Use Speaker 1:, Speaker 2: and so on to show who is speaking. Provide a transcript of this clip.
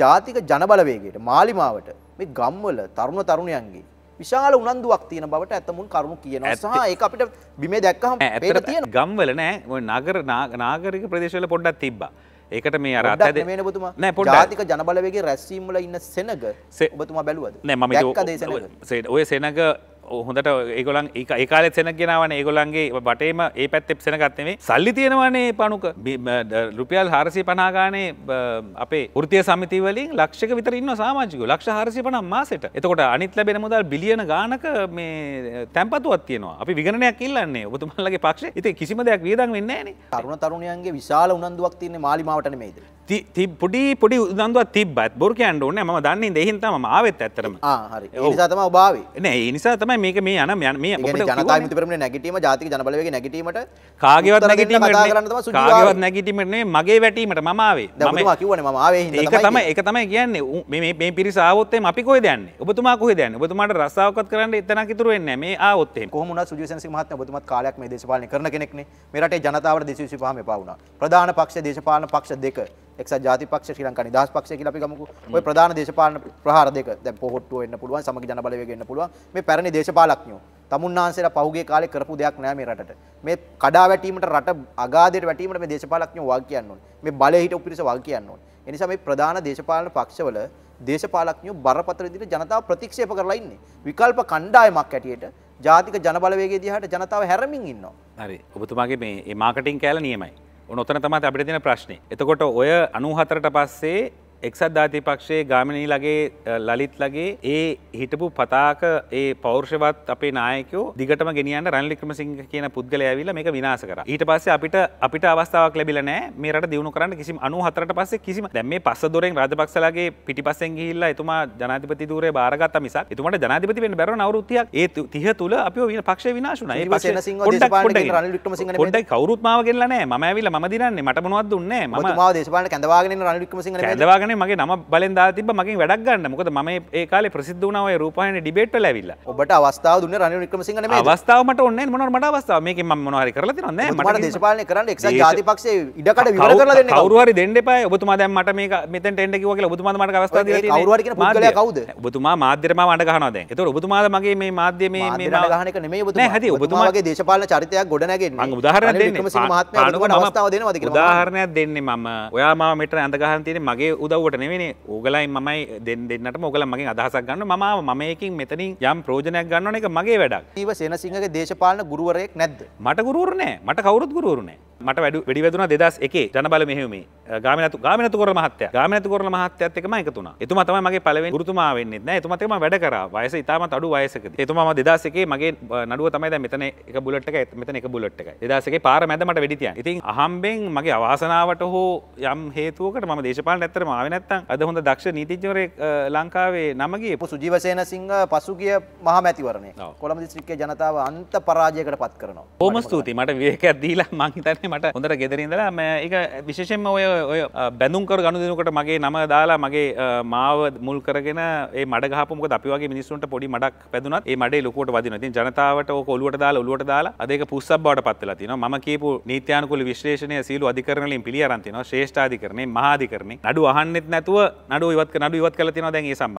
Speaker 1: ජාතික ජනබලවේගයට මාලිමාවට මේ ගම්වල තරුණ තරුණයන්ගේ විශාල උනන්දුවක් තියෙන බවට ඇතමුන් කරුණු කියනවා සහ ඒක අපිට බිමේ දැක්කහම පේන තියෙන
Speaker 2: ගම්වල නෑ ඔය නගර නාගරික ප්‍රදේශවල පොඩ්ඩක් තිබ්බා ඒකට මේ අර අතද මේ
Speaker 1: ඔබතුමා නෑ පොඩ්ඩක් ජාතික ජනබලවේගයේ රැස්වීම් වල ඉන්න සෙනග
Speaker 2: ඔබතුමා බැලුවද නෑ මම ඔය සෙනග හොඳට ඒගොලන් ඒ කාලෙ සෙන ගෙනවන ඒගොලන්ගේ බටේම ඒ පැත් එප් සෙනගත්තනේ සල්ලි තියෙනවනේ පණුක රුපියල් හාරසය පනාගානේ අපේ ෘතිය සමිතිවලින් ලක්ෂක විතරන්න සාමාජික ලක්ෂ හරසය පන මාසට එතකොට අනිත් ලැබෙන මුදල් බිලියන ගානක මේ තැම්පතුවත් තියෙනවා අපි විගණනයක් ඉල්ලන්නේ ඔබතුමල්ලගේ පක්ෂ ඉති කිසිම දෙයක් වියදන් වෙන්නේ නේ
Speaker 1: තරුණ තරුණයන්ගේ විශාල උනන්දුවක් තියන්නේ මාලිමාවටන මේද
Speaker 2: පොඩි පොඩි උදන්දුව තිබත් බොරු කියන්න ඕන ම දන්නේ දෙහින් තම ආවත් ඇතරම තම බාව නෑ නිසා තමයි මේක මේ යන යන මේ ජනතම
Speaker 1: නැගටීම ජාති ජනබලව නැගටීමට
Speaker 2: කාගවත් නැගටීමට කාගවත් නැගටීමටනේ මගේ වැටීමට මමාවේ ම
Speaker 1: කිවන මාවේ ඒක තම
Speaker 2: එක තමයි කියන්නේ මේ පිරිසාවත්තේ අපි කොය දන්න ඔබතුමා කොහ දන්න ඔබතුමාට රස්සාාවකත් කරන්න එතන කිතුරුවෙන්න මේ ආවත්තේ
Speaker 1: කොහමුණ සුජසන් මහත් ඔබතුමත් කාලයක් මේ දේශපාලන කරන කෙනෙක්න මෙරට ජනතාවට දෙසවිසි පහම පවුණ ප්‍රධාන පක්ෂ දේශපාලන පක්ෂ දෙක එක්සත් ජාතික පක්ෂය ශ්‍රී ලංකා නිදහස් පක්ෂය කියලා අපි ගමුකෝ. ওই ප්‍රධාන දේශපාලන ප්‍රහාර දෙක. දැන් පොහොට්ටුව වෙන්න පුළුවන්, සමගි ජන බලවේග වෙන්න පුළුවන්. මේ පැරණි දේශපාලඥයෝ තමුන්නාන්සේලා පහුගිය කාලේ කරපු දෙයක් නෑ මේ රටට. මේ කඩා වැටීමට රට අගාධයට වැටීමට මේ දේශපාලඥයෝ වග කියන්න ඕනේ. මේ බලය හිටපු පිරිස වග කියන්න ඕනේ. ඒ නිසා මේ ප්‍රධාන දේශපාලන පක්ෂවල දේශපාලඥයෝ බරපතල විදිහට ජනතාව ප්‍රතික්ෂේප කරලා ඉන්නේ. විකල්ප කණ්ඩායමක් ඇටියට ජාතික ජන බලවේගය දිහාට ජනතාව හැරමින් ඉන්නවා.
Speaker 2: හරි. ඔබතුමාගේ මේ මාකටිං කෑල්ල නියමයි. නොතන තමත් අපිට තින ප්‍රශ්නය එතකොට ඔය අනුහතරට පස්සේ එක්සත් ධාතිපක්ෂයේ ගාමිණී ලගේ ලලිත් ලගේ ඒ හිටපු පතාක ඒ පෞර්ෂවත් අපේ නායකෝ දිගටම ගෙනියන්න රන්ලික්‍රම සිංහ කියන පුද්ගල ඇවිල මේක විනාස කර ඊට පස්සේ අපිට අපිට අවස්ථාවක් ලැබිල නෑ මේරට දියුණු කරන්න කිසි අනු හතරට පස්සේ කිසිම දැම් මේ පස්ස දොරෙන් රාජපක්ෂලගේ පිටිපස්සෙන් ගිහිල්ලා එතුමා ජනාධිපති දූරේ බාරගත්ත මිසක් එතුමට ජනාධිපති වෙන්න බැරව නවරුත්තියක් ඒ තිහ තුල අපි වෙන පක්ෂ විනාශුනා ඒ පක්ෂ පොඩ්ඩක් කවුරුත් මාව ගෙල්ලා නෑ මම ඇවිල්ලා මම දිනන්නේ මට මොනවද දුන්නේ මම මාව
Speaker 1: දේශපාලන කැඳවාගෙන රන්ලික්‍රම සිංහ කැඳවාගෙන
Speaker 2: කරගන මගේ නම බලෙන් තිබ මගේ වැඩක් ගන්න මොකද ම ඒ කාල ප්‍රසිද්ධ වනාව රූපහන ඩිබේට ලැවිල්ල ඔබට
Speaker 1: අවස්ථාව දුන්න රණ වික්‍රමසිංහ
Speaker 2: අවස්ථාවට ඔන්න මොන මට අවස්ථාව මේක ම මොහරි කරලා තින මට දේශපාලන කරන්න එක් ජාතිපක්ෂ ඉඩකට විවර කරලා දෙන්න කවරුහරි දෙන්න එපා ඔබතුමා දැන් මට මේක මෙතෙන් ටෙන්ඩ කිව්වා කියලා ඔබතුමා මට අවස්ථාව දීලා කවරුහරි කියන පුද්ගලයා කවුද ඔබතුමා මාධ්‍යයට මාව අඬ ගහනවා දැන් ඒතකොට ඔබතුමා මගේ මේ මාධ්‍ය මේ මේ ගහන
Speaker 1: එක නෙමෙයි ඔබතුමා හැදී ඔබතුමාගේ දේශපාලන චරිතයක් ගොඩනැගෙන්නේ මම උදාහරණයක් දෙන්නේ මහත්මයාට අවස්ථාව දෙනවද කියලා උදාහරණයක්
Speaker 2: දෙන්නේ මම ඔයා මාව මෙතන අඳ ගහන තියෙන්නේ මගේ උදව් උදවට නෙවෙේ ඕගලයි මයි දෙන්නට මොගල මගේ අදහසක් ගන්න ම මයකින් මෙතනින් යම් ප්‍රෝජනයක් ගන්න එක මගේ වැඩක්
Speaker 1: ඒව සෙනසිංහගේ දේශපාලන ගුරුවරයෙක් නැද්ද
Speaker 2: මට ගුරුවරනෑ මට කවරුත් ගුරුවරනෑ මට වැඩ වැඩි වැදුන දෙදස් එකේ ජනබල මෙහෙමේ ගාමනතු ගාමනතු කර මහත්තය ගාමනතු කරන මහත්තයත් එකම එකතුන එතුම තමයි මගේ පළවෙනි ගුරුතුමා වෙන්නේ නැහැ එතුමත් එක්කම වැඩ කරා වයස ඉතාමත් අඩු වයසකදී එතුමා මම 2001 මගේ නඩුව තමයි දැන් මෙතන එක බුලට් එකයි මෙතන එක බුලට් එකයි 2001 පාර මැද මට වෙඩි තියන් ඉතින් අහම්බෙන් මගේ අවාසනාවට හෝ යම් හේතුවකට මම දේශපාලන ඇත්තටම ආවේ නැත්තම් අද හොඳ දක්ෂ නීතිඥවරයෙක් ලංකාවේ නම ගියේ සුජීවසේන සිංහ පසුගිය මහා මැතිවරණය
Speaker 1: කොළඹ දිස්ත්‍රික්කයේ ජනතාව අන්ත පරාජයකට පත් කරනවා
Speaker 2: බොහොම ස්තුතියි මට විවේකයක් දීලා මං හිතන්නේ මට හොඳට ගෙදර ඉඳලා මම ඒක විශේෂයෙන්ම ඔය ඔය බැඳුම්කර ගණු දෙනකට මගේ නම දාලා මගේ මාව මුල් කරගෙන මඩගහපමක අපිවගේ මිනිස්සුන්ට පොඩි මඩක් පැදුනත් ඒ මඩේ ලොකට වදින ති ජනතාවට ඔලුවට දාලා ඔලුවට දාලා අදක පුස්සක් බවට පත්වෙලා තින ම කියපු නීත්‍යයනකුල විශ්ලේෂණය සීලු අධිකරනලින් පිළියරන්තින ශේෂ්ඨාධිකරන මහාධිකරන නඩු අහන්නෙත් නැතුව නඩු ඉවත් නඩු ඉවත් කල තින දැන් ඒ සම්බ